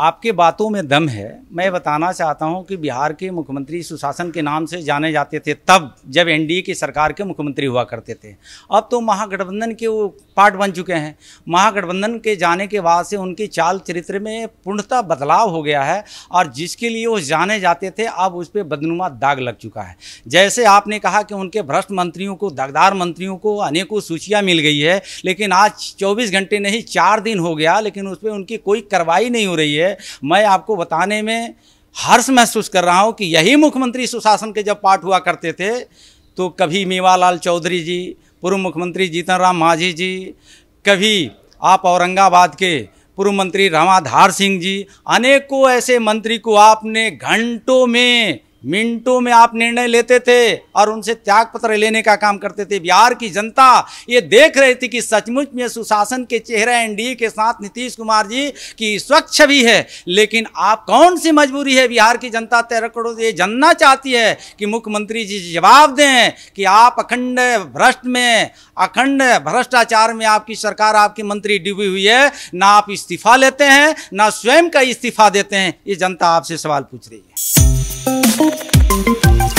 आपके बातों में दम है मैं बताना चाहता हूं कि बिहार के मुख्यमंत्री सुशासन के नाम से जाने जाते थे तब जब एनडीए की सरकार के मुख्यमंत्री हुआ करते थे अब तो महागठबंधन के वो पार्ट बन चुके हैं महागठबंधन के जाने के बाद से उनके चाल चरित्र में पूर्णतः बदलाव हो गया है और जिसके लिए वो जाने जाते थे अब उस पर बदनुमा दाग लग चुका है जैसे आपने कहा कि उनके भ्रष्ट मंत्रियों को दगदार मंत्रियों को अनेकों सूचियाँ मिल गई है लेकिन आज चौबीस घंटे नहीं चार दिन हो गया लेकिन उस पर उनकी कोई कार्रवाई नहीं हो रही है है मैं आपको बताने में हर्ष महसूस कर रहा हूँ कि यही मुख्यमंत्री सुशासन के जब पाठ हुआ करते थे तो कभी मेवालाल चौधरी जी पूर्व मुख्यमंत्री जीतन राम मांझी जी कभी आप औरंगाबाद के पूर्व मंत्री रामाधार सिंह जी अनेकों ऐसे मंत्री को आपने घंटों में मिनटों में आप निर्णय लेते थे और उनसे त्यागपत्र लेने का काम करते थे बिहार की जनता ये देख रही थी कि सचमुच में सुशासन के चेहरे एनडीए के साथ नीतीश कुमार जी की स्वच्छ भी है लेकिन आप कौन सी मजबूरी है बिहार की जनता तेरह करोड़ ये जानना चाहती है कि मुख्यमंत्री जी जवाब दें कि आप अखंड भ्रष्ट में अखंड भ्रष्टाचार में आपकी सरकार आपकी मंत्री डूबी हुई है ना आप इस्तीफा लेते हैं ना स्वयं का इस्तीफा देते हैं ये जनता आपसे सवाल पूछ रही है ¡Oh,